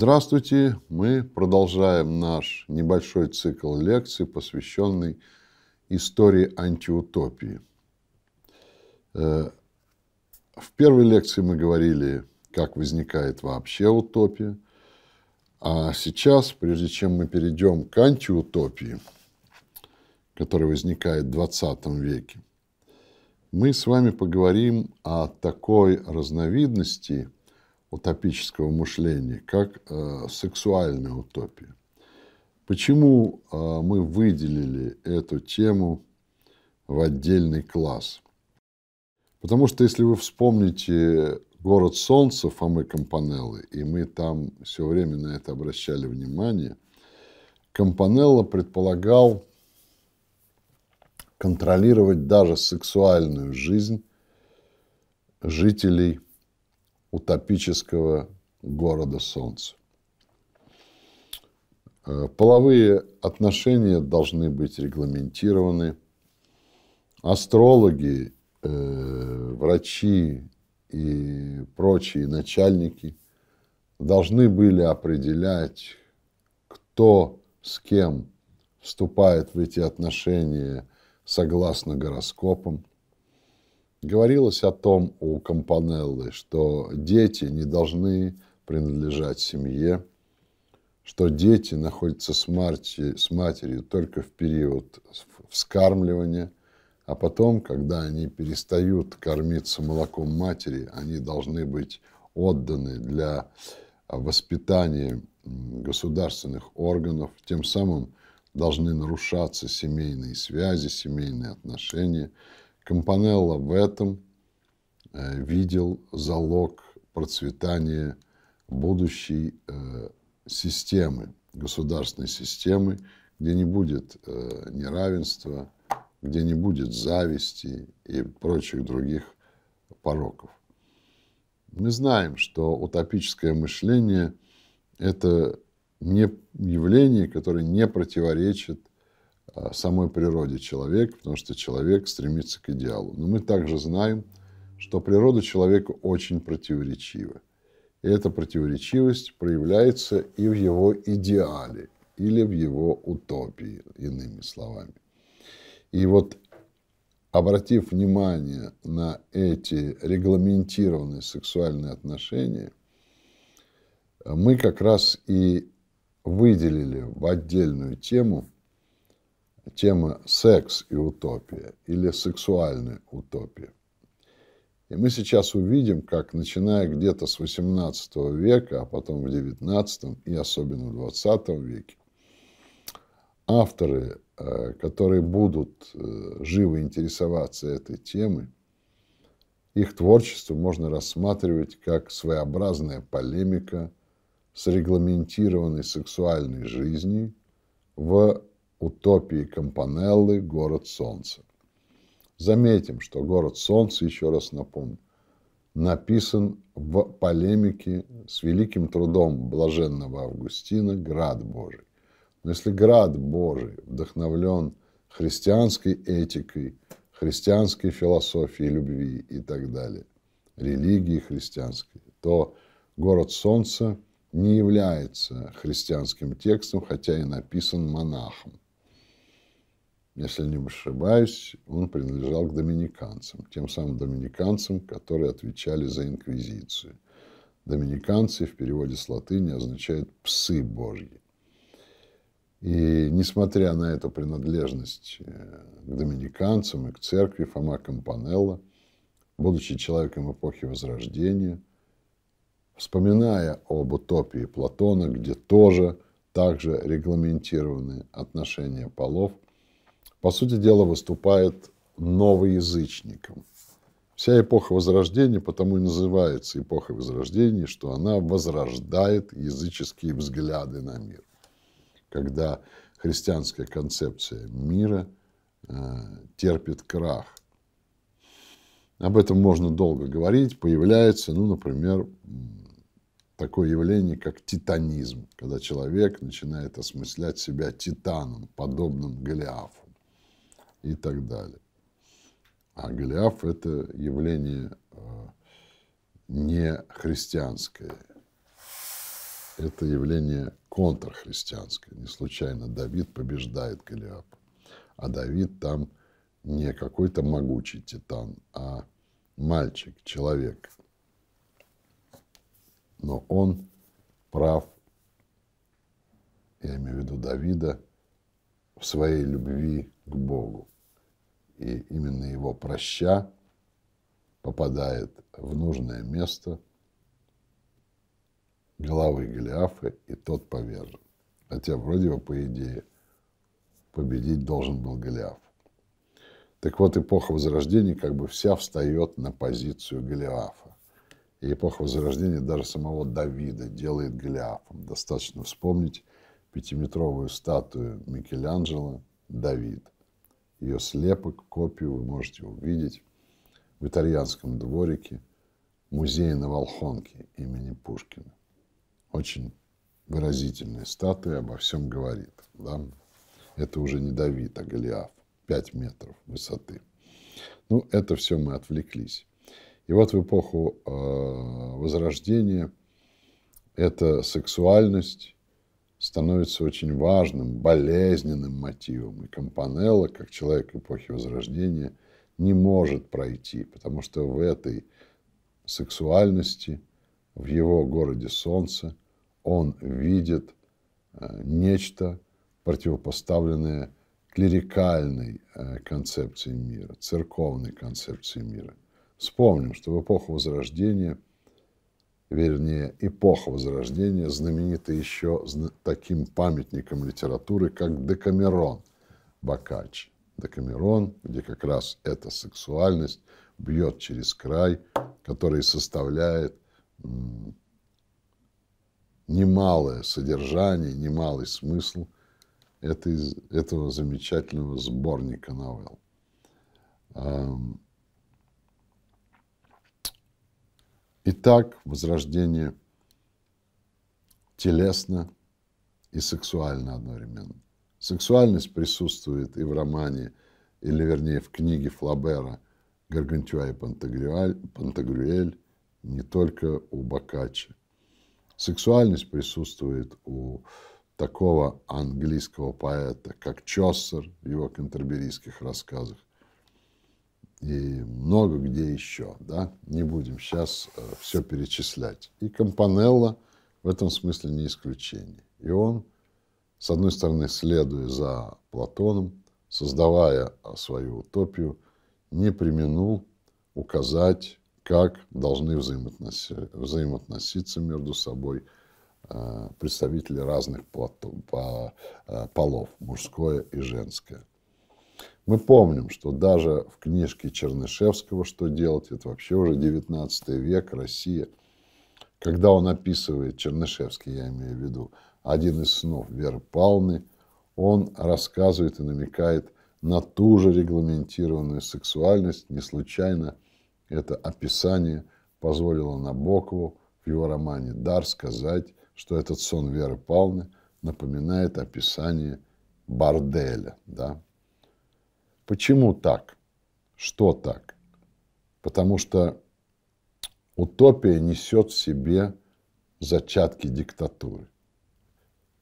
Здравствуйте! Мы продолжаем наш небольшой цикл лекций, посвященный истории антиутопии. Э, в первой лекции мы говорили, как возникает вообще утопия, а сейчас, прежде чем мы перейдем к антиутопии, которая возникает в 20 веке, мы с вами поговорим о такой разновидности – утопического мышления, как э, сексуальная утопия. Почему э, мы выделили эту тему в отдельный класс? Потому что, если вы вспомните город Солнца Фомы Компанеллы, и мы там все время на это обращали внимание, Компанелло предполагал контролировать даже сексуальную жизнь жителей утопического города солнца. Э, половые отношения должны быть регламентированы. Астрологи, э, врачи и прочие начальники должны были определять, кто с кем вступает в эти отношения согласно гороскопам. Говорилось о том у Компанеллы, что дети не должны принадлежать семье, что дети находятся с, марти, с матерью только в период вскармливания, а потом, когда они перестают кормиться молоком матери, они должны быть отданы для воспитания государственных органов, тем самым должны нарушаться семейные связи, семейные отношения – Компанелло в этом э, видел залог процветания будущей э, системы, государственной системы, где не будет э, неравенства, где не будет зависти и прочих других пороков. Мы знаем, что утопическое мышление – это не явление, которое не противоречит самой природе человека, потому что человек стремится к идеалу. Но мы также знаем, что природа человека очень противоречива. И эта противоречивость проявляется и в его идеале, или в его утопии, иными словами. И вот обратив внимание на эти регламентированные сексуальные отношения, мы как раз и выделили в отдельную тему – тема «Секс и утопия» или «Сексуальная утопия». И мы сейчас увидим, как, начиная где-то с XVIII века, а потом в XIX и особенно в XX веке, авторы, э, которые будут э, живо интересоваться этой темой, их творчество можно рассматривать как своеобразная полемика с регламентированной сексуальной жизнью в утопии Компанеллы «Город солнца». Заметим, что «Город солнца», еще раз напомню, написан в полемике с великим трудом блаженного Августина «Град Божий». Но если «Град Божий» вдохновлен христианской этикой, христианской философией любви и так далее, религии христианской, то «Город солнца» не является христианским текстом, хотя и написан монахом если не ошибаюсь, он принадлежал к доминиканцам, тем самым доминиканцам, которые отвечали за инквизицию. Доминиканцы в переводе с латыни означают «псы божьи». И несмотря на эту принадлежность э, к доминиканцам и к церкви, Фома Кампанелло, будучи человеком эпохи Возрождения, вспоминая об утопии Платона, где тоже также регламентированы отношения полов – по сути дела, выступает новоязычником. Вся эпоха Возрождения потому и называется эпохой Возрождения, что она возрождает языческие взгляды на мир. Когда христианская концепция мира э, терпит крах. Об этом можно долго говорить. Появляется, ну, например, такое явление, как титанизм, когда человек начинает осмыслять себя титаном, подобным Голиафу и так далее. А Голиаф – это явление э, не христианское. Это явление контрхристианское. Не случайно Давид побеждает Голиаф. А Давид там не какой-то могучий титан, а мальчик, человек. Но он прав, я имею в виду Давида, в своей любви к Богу и именно его проща попадает в нужное место головы Голиафа, и тот повержен. Хотя вроде бы, по идее, победить должен был Голиаф. Так вот, эпоха Возрождения как бы вся встает на позицию Голиафа. И эпоха Возрождения даже самого Давида делает Голиафом. Достаточно вспомнить пятиметровую статую Микеланджело «Давид». Ее слепок, копию вы можете увидеть в итальянском дворике музея на Волхонке имени Пушкина. Очень выразительная статуя обо всем говорит. Да? Это уже не Давид, а Голиаф. 5 метров высоты. Ну, это все мы отвлеклись. И вот в эпоху э, Возрождения эта сексуальность становится очень важным, болезненным мотивом. И Компанелло, как человек эпохи Возрождения, не может пройти, потому что в этой сексуальности, в его городе Солнце он видит э, нечто, противопоставленное клерикальной э, концепции мира, церковной концепции мира. Вспомним, что в эпоху Возрождения – вернее, эпоха Возрождения знаменита еще таким памятником литературы, как Декамерон Бокаччо. Декамерон, где как раз эта сексуальность бьет через край, который составляет немалое содержание, немалый смысл этого замечательного сборника новелл. Итак, возрождение телесно и сексуально одновременно. Сексуальность присутствует и в романе, или вернее в книге Флабера «Гаргантюа и Пантагрюэль», не только у Бокаччи. Сексуальность присутствует у такого английского поэта, как Чосер в его кантерберийских рассказах, и много где еще, да, не будем сейчас э, все перечислять. И Компанелло в этом смысле не исключение. И он, с одной стороны, следуя за Платоном, создавая э, свою утопию, не применул указать, как должны взаимоотноси- взаимоотноситься между собой э, представители разных полов, мужское и женское. Мы помним, что даже в книжке Чернышевского «Что делать?» это вообще уже 19 век, Россия. Когда он описывает, Чернышевский я имею в виду, один из снов Веры Павловны, он рассказывает и намекает на ту же регламентированную сексуальность. Не случайно это описание позволило Набокову в его романе «Дар» сказать, что этот сон Веры Павловны напоминает описание борделя. Да? Почему так? Что так? Потому что утопия несет в себе зачатки диктатуры.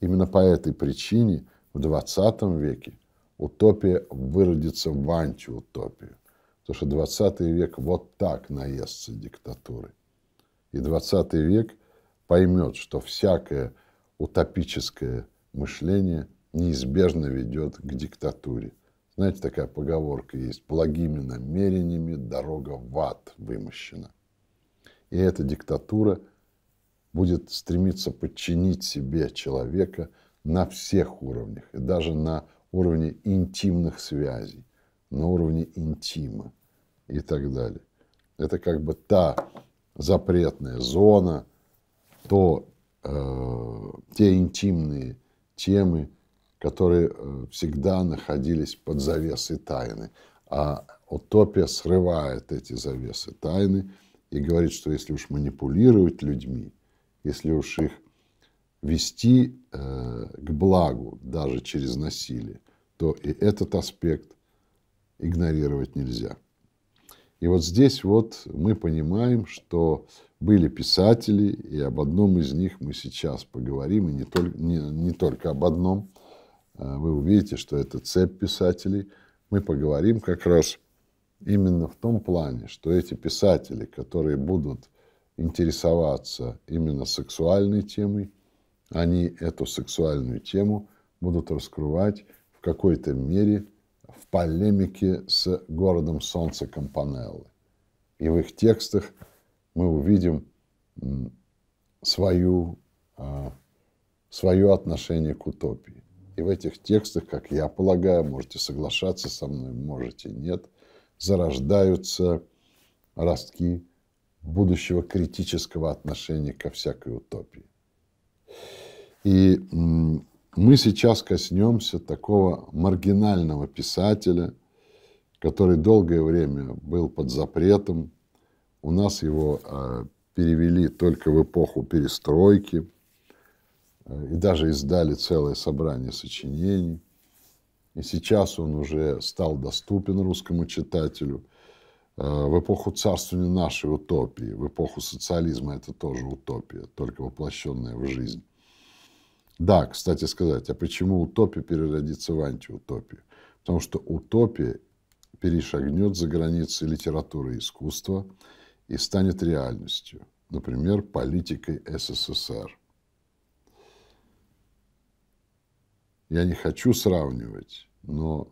Именно по этой причине в 20 веке утопия выродится в антиутопию. Потому что 20 век вот так наестся диктатуры. И 20 век поймет, что всякое утопическое мышление неизбежно ведет к диктатуре – знаете, такая поговорка есть. Благими намерениями дорога в ад вымощена. И эта диктатура будет стремиться подчинить себе человека на всех уровнях, и даже на уровне интимных связей, на уровне интима и так далее. Это как бы та запретная зона, то, э, те интимные темы, которые э, всегда находились под завесой тайны. А утопия срывает эти завесы тайны и говорит, что если уж манипулировать людьми, если уж их вести э, к благу даже через насилие, то и этот аспект игнорировать нельзя. И вот здесь вот мы понимаем, что были писатели, и об одном из них мы сейчас поговорим, и не только, не, не только об одном – а, вы увидите, что это цепь писателей. Мы поговорим как раз именно в том плане, что эти писатели, которые будут интересоваться именно сексуальной темой, они эту сексуальную тему будут раскрывать в какой-то мере в полемике с городом солнца Компанеллы. И в их текстах мы увидим свою, а, свое отношение к утопии. И в этих текстах, как я полагаю, можете соглашаться со мной, можете нет, зарождаются ростки будущего критического отношения ко всякой утопии. И мы сейчас коснемся такого маргинального писателя, который долгое время был под запретом. У нас его э, перевели только в эпоху перестройки – Э, и даже издали целое собрание сочинений. И сейчас он уже стал доступен русскому читателю. Э, в эпоху царствования нашей утопии, в эпоху социализма это тоже утопия, только воплощенная в жизнь. Да, кстати сказать, а почему утопия переродится в антиутопию? Потому что утопия перешагнет за границы литературы и искусства и станет реальностью, например, политикой СССР. я не хочу сравнивать, но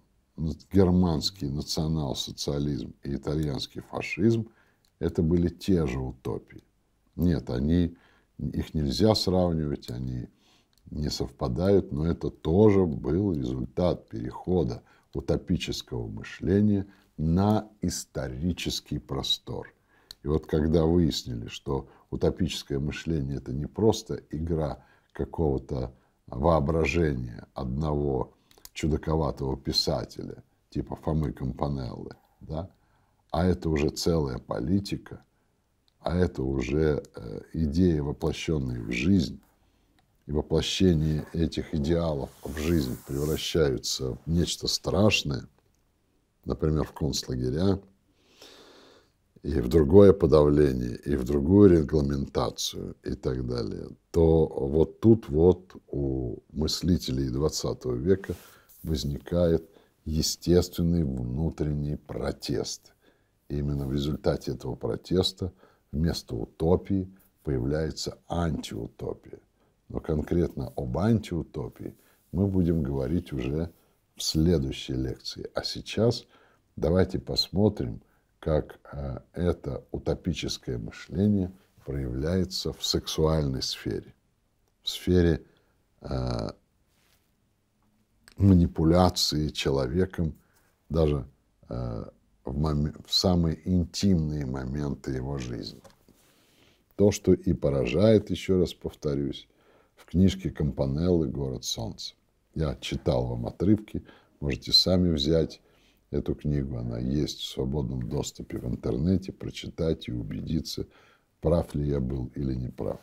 германский национал-социализм и итальянский фашизм – это были те же утопии. Нет, они, их нельзя сравнивать, они не совпадают, но это тоже был результат перехода утопического мышления на исторический простор. И вот когда выяснили, что утопическое мышление – это не просто игра какого-то воображение одного чудаковатого писателя, типа Фомы Компанеллы, да, а это уже целая политика, а это уже э, идеи, воплощенные в жизнь, и воплощение этих идеалов в жизнь превращаются в нечто страшное, например, в концлагеря, и в другое подавление, и в другую регламентацию и так далее, то вот тут вот у мыслителей XX века возникает естественный внутренний протест. И именно в результате этого протеста вместо утопии появляется антиутопия. Но конкретно об антиутопии мы будем говорить уже в следующей лекции. А сейчас давайте посмотрим – как э, это утопическое мышление проявляется в сексуальной сфере, в сфере э, манипуляции человеком даже э, в, мом- в самые интимные моменты его жизни. То, что и поражает, еще раз повторюсь, в книжке Компанеллы «Город солнца». Я читал вам отрывки, можете сами взять Эту книгу она есть в свободном доступе в интернете. Прочитать и убедиться, прав ли я был или не прав.